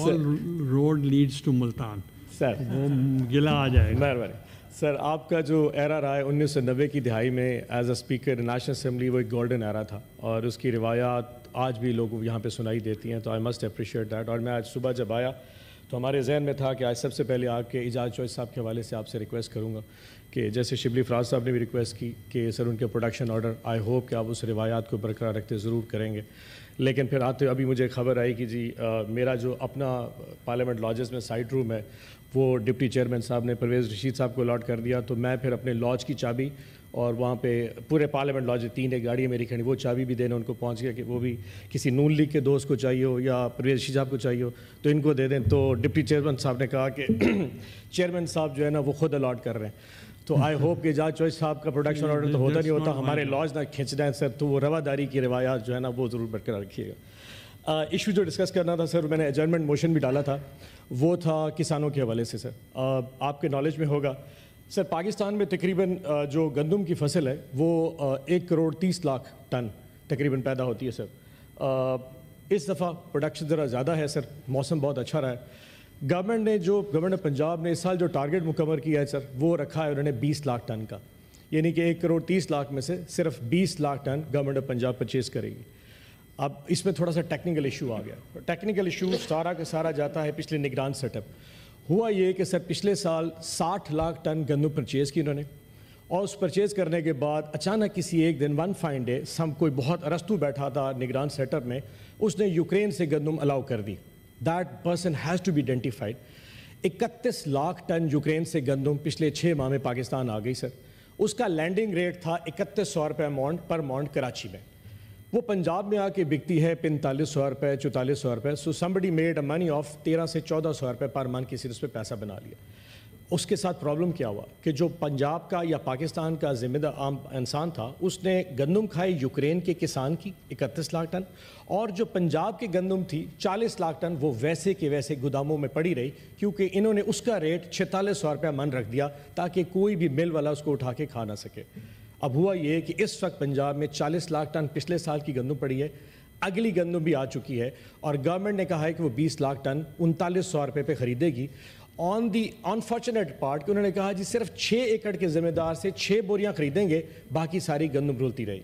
all road leads to Multan sir वो गिला आ जाएगा मेहरबानी सर आपका जो एरा रहा है उन्नीस सौ नब्बे की दिहाई में as a speaker national assembly वो एक गोल्डन एरा था और उसकी रिवायात आज भी लोग यहाँ पे सुनाई देती हैं तो आई मस्ट अप्रिशिएट दैट और मैं आज सुबह जब आया तो हमारे जहन में था कि आज सबसे पहले आके एजाज चॉइस साहब के हवाले से आपसे रिक्वेस्ट करूँगा कि जैसे शिबली फराज साहब ने भी रिक्वेस्ट की कि सर उनके प्रोडक्शन ऑर्डर आई होप कि आप उस रिवायात को बरकरार रखते ज़रूर करेंगे लेकिन फिर आते अभी मुझे खबर आई कि जी आ, मेरा जो अपना पार्लियामेंट लॉजेस में साइड रूम है वो डिप्टी चेयरमैन साहब ने परवेज़ रशीद साहब को अलाट कर दिया तो मैं फिर अपने लॉज की चाबी और वहाँ पे पूरे पार्लियामेंट लॉज तीन एक गाड़ी मेरी खड़ी वो चाबी भी देने उनको पहुँच गया कि वो भी किसी नून लीग के दोस्त को चाहिए हो या परवेज रशीद साहब को चाहिए हो तो इनको दे दें तो डिप्टी चेयरमैन साहब ने कहा कि चेयरमैन साहब जो है ना वो खुद अलाट कर रहे हैं तो आई होप कि जहाँ चॉइस साहब का प्रोडक्शन ऑर्डर तो होता नहीं होता हमारे लॉज ना रहे है सर तो वो रवादारी की रवायात जो है ना वो ज़रूर बरकरार रखिएगा इशू uh, जो डिस्कस करना था सर मैंने एजमेंट मोशन भी डाला था वो था किसानों के हवाले से सर uh, आपके नॉलेज में होगा सर पाकिस्तान में तकरीबन uh, जो गंदम की फसल है वो एक करोड़ तीस लाख टन तकरीबन पैदा होती है सर इस दफ़ा प्रोडक्शन ज़रा ज़्यादा है सर मौसम बहुत अच्छा रहा है गवर्नमेंट ने जो गवर्नमेंट ऑफ़ पंजाब ने इस साल जो टारगेट मुकम्मल किया है सर वो रखा है उन्होंने 20 लाख टन का यानी कि एक करोड़ 30 लाख में से सिर्फ 20 lakh ton government of Punjab purchase करेगी अब इसमें थोड़ा सा टेक्निकल इशू आ गया टेक्निकल इशू सारा का सारा जाता है पिछले निगरान सेटअप हुआ ये कि सर पिछले साल साठ लाख टन गंदम परचेज की उन्होंने और उस परचेज़ करने के बाद अचानक किसी एक दिन वन फाइन डे सम कोई बहुत अरस्तू बैठा था निगरान सेटअप में उसने यूक्रेन से गंदम अलाउ कर दी that person has to be identified 31 lakh ton Ukraine से गंदम पिछले छः माह में पाकिस्तान आ गई सर उसका लैंडिंग रेट था इकतीस सौ रुपये अमाउंट पर माउंट कराची में वो पंजाब में आके बिकती है पैंतालीस सौ रुपये चौतालीस सौ रुपये so somebody made a money of तेरह से चौदह सौ रुपये पर मंथ किसी ने उस पर पैसा बना लिया उसके साथ प्रॉब्लम क्या हुआ कि जो पंजाब का या पाकिस्तान का जिम्मेदार आम इंसान था उसने गंदम खाई यूक्रेन के किसान की इकतीस लाख टन और जो पंजाब की गंदम थी चालीस लाख टन वो वैसे के वैसे गोदामों में पड़ी रही क्योंकि इन्होंने उसका रेट छतालीस सौ रुपया मन रख दिया ताकि कोई भी मिल वाला उसको उठा के खा ना सके अब हुआ ये कि इस वक्त पंजाब में चालीस लाख टन पिछले साल की गंदम पड़ी है अगली गंदम भी आ चुकी है और गवर्नमेंट ने कहा है कि वो 20 लाख टन उनतालीस सौ रुपये पर ख़रीदेगी ऑन दी अनफॉर्चुनेट पार्ट कि उन्होंने कहा जी सिर्फ छः एकड़ के ज़िम्मेदार से छः बोरियाँ खरीदेंगे बाकी सारी गंदम रुलती रही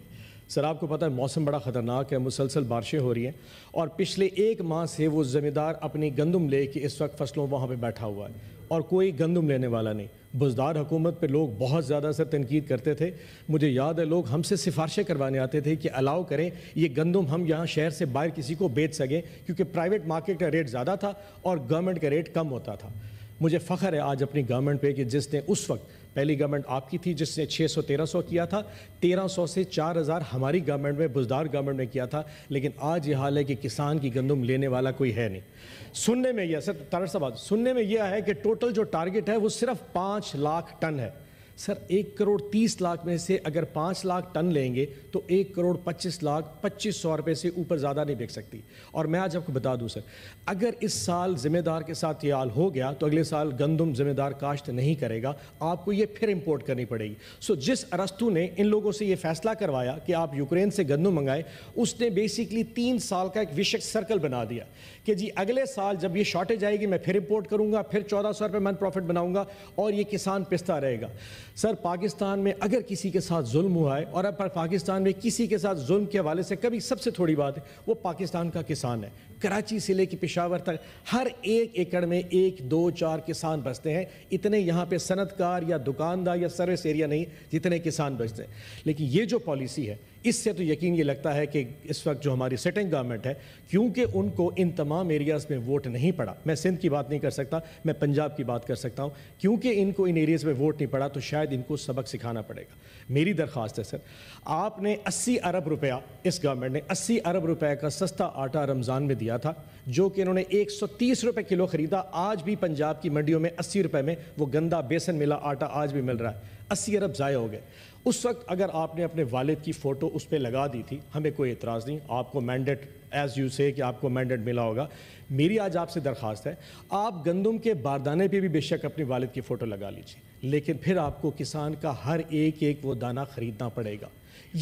सर आपको पता है मौसम बड़ा ख़तरनाक है मुसलसल बारिशें हो रही हैं और पिछले एक माह से वो जिम्मेदार अपनी गंदम ले कि इस वक्त फसलों वहाँ पर बैठा हुआ है और कोई गंदम लेने वाला नहीं बुजदार हुकूमत पर लोग बहुत ज़्यादा सर तनकीद करते थे मुझे याद है लोग हमसे सिफारशें करवाने आते थे कि अलाउ करें ये गंदम हम यहाँ शहर से बाहर किसी को बेच सकें क्योंकि प्राइवेट मार्केट का रेट ज़्यादा था और गवर्नमेंट का रेट कम होता था मुझे फ़ख्र है आज अपनी गवर्नमेंट पे कि जिसने उस वक्त पहली गवर्नमेंट आपकी थी जिसने 600 1300 किया था 1300 से 4000 हमारी गवर्नमेंट में बुजदार गवर्नमेंट में किया था लेकिन आज ये हाल है कि किसान की गंदम लेने वाला कोई है नहीं सुनने में यह सर तरह साहब सुनने में यह है कि टोटल जो टारगेट है वो सिर्फ पाँच लाख टन है सर एक करोड़ तीस लाख में से अगर पाँच लाख टन लेंगे तो एक करोड़ पच्चीस लाख पच्चीस सौ रुपये से ऊपर ज़्यादा नहीं बिक सकती और मैं आज आपको बता दूं सर अगर इस साल ज़िम्मेदार के साथ ये हाल हो गया तो अगले साल गंदम ज़िम्मेदार काश्त नहीं करेगा आपको ये फिर इम्पोर्ट करनी पड़ेगी सो जिस अरस्तु ने इन लोगों से ये फैसला करवाया कि आप यूक्रेन से गंदम मंगाएं उसने बेसिकली तीन साल का एक विशेष सर्कल बना दिया कि जी अगले साल जब ये शॉर्टेज आएगी मैं फिर इम्पोर्ट करूँगा फिर चौदह सौ रुपये मन प्रॉफिट बनाऊँगा और ये किसान पिस्ता रहेगा सर पाकिस्तान में अगर किसी के साथ जुल्म हुआ है और अब पाकिस्तान में किसी के साथ जुल्म के हवाले से कभी सबसे थोड़ी बात है वो पाकिस्तान का किसान है कराची से लेकर पिशावर तक हर एक एकड़ में एक दो चार किसान बसते हैं इतने यहाँ पे सनतकार या दुकानदार या सर्विस एरिया नहीं जितने किसान बसते हैं लेकिन ये जो पॉलिसी है इससे तो यकीन ये लगता है कि इस वक्त जो हमारी सेटिंग गवर्नमेंट है क्योंकि उनको इन तमाम एरियाज़ में वोट नहीं पड़ा मैं सिंध की बात नहीं कर सकता मैं पंजाब की बात कर सकता हूँ क्योंकि इनको इन एरियाज़ में वोट नहीं पड़ा तो शायद इनको सबक सिखाना पड़ेगा मेरी दरख्वास्त है सर आपने अस्सी अरब रुपया इस गवर्नमेंट ने अस्सी अरब रुपये का सस्ता आटा रमज़ान में दिया दिया था जो कि इन्होंने 130 रुपए किलो ख़रीदा आज भी पंजाब की मंडियों में 80 रुपए में वो गंदा बेसन मिला आटा आज भी मिल रहा है अस्सी अरब ज़ाय हो गए उस वक्त अगर आपने अपने वालिद की फ़ोटो उस पर लगा दी थी हमें कोई एतराज़ नहीं आपको मैंडेट एज़ यू से कि आपको मैंडेट मिला होगा मेरी आज आपसे दरख्वास्त है आप गंदम के बारदाने पर भी बेशक अपने वालिद की फ़ोटो लगा लीजिए लेकिन फिर आपको किसान का हर एक एक वो दाना ख़रीदना पड़ेगा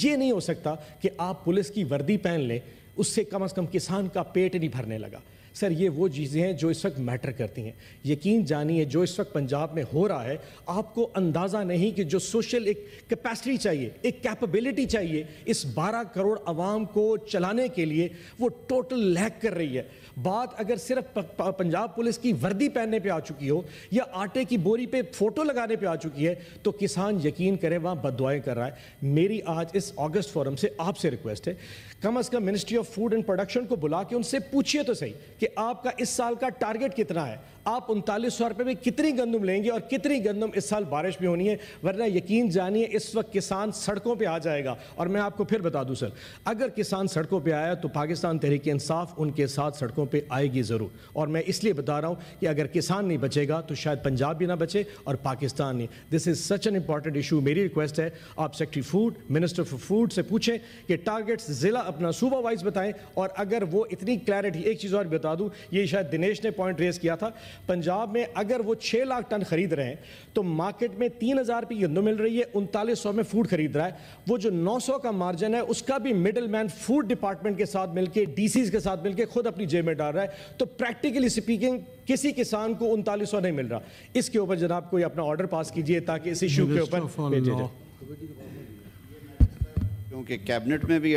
ये नहीं हो सकता कि आप पुलिस की वर्दी पहन लें उससे कम से कम किसान का पेट नहीं भरने लगा सर ये वो चीज़ें हैं जो इस वक्त मैटर करती हैं यकीन जानिए जो इस वक्त पंजाब में हो रहा है आपको अंदाज़ा नहीं कि जो सोशल एक कैपेसिटी चाहिए एक कैपेबिलिटी चाहिए इस 12 करोड़ आवाम को चलाने के लिए वो टोटल लैक कर रही है बात अगर सिर्फ पंजाब पुलिस की वर्दी पहनने पर आ चुकी हो या आटे की बोरी पर फोटो लगाने पर आ चुकी है तो किसान यकीन करें वहाँ बदवाएँ कर रहा है मेरी आज इस ऑगस्ट फोरम से आपसे रिक्वेस्ट है come as come ministry of food and production को बुला के उनसे पूछिए तो सही कि कि आपका इस साल का टारगेट कितना है आप उनतालीस सौ रुपये में कितनी गंदम लेंगे और कितनी गंदम इस साल बारिश में होनी है वरना यकीन जानिए इस वक्त किसान सड़कों पर आ जाएगा और मैं आपको फिर बता दूँ सर अगर किसान सड़कों पर आया तो पाकिस्तान तहरीक इंसाफ उनके साथ सड़कों पर आएगी ज़रूर और मैं इसलिए बता रहा हूँ कि अगर किसान नहीं बचेगा तो शायद पंजाब भी ना बचे और पाकिस्तान नहीं this is such an important issue मेरी रिक्वेस्ट है आप secretary food minister for food से पूछें कि टारगेट्स ज़िला अपना सूबा वाइज बताएं और अगर वो इतनी क्लैरिटी एक चीज़ और बता दूँ ये शायद दिनेश ने पॉइंट रेज किया था पंजाब में अगर वो छः लाख टन खरीद रहे हैं तो मार्केट में तीन हज़ार रुपये गेंदम मिल रही है उनतालीस सौ में फूड खरीद रहा है वो जो नौ सौ का मार्जिन है उसका भी मिडल मैन फूड डिपार्टमेंट के साथ मिलकर डी के साथ मिलकर खुद अपनी जेब में डाल रहा है तो प्रैक्टिकली स्पीकिंग किसी किसान को उनतालीस सौ नहीं मिल रहा इसके ऊपर जनाब कोई अपना ऑर्डर पास कीजिए ताकि इस इशू के ऊपर क्योंकि कैबिनेट में भी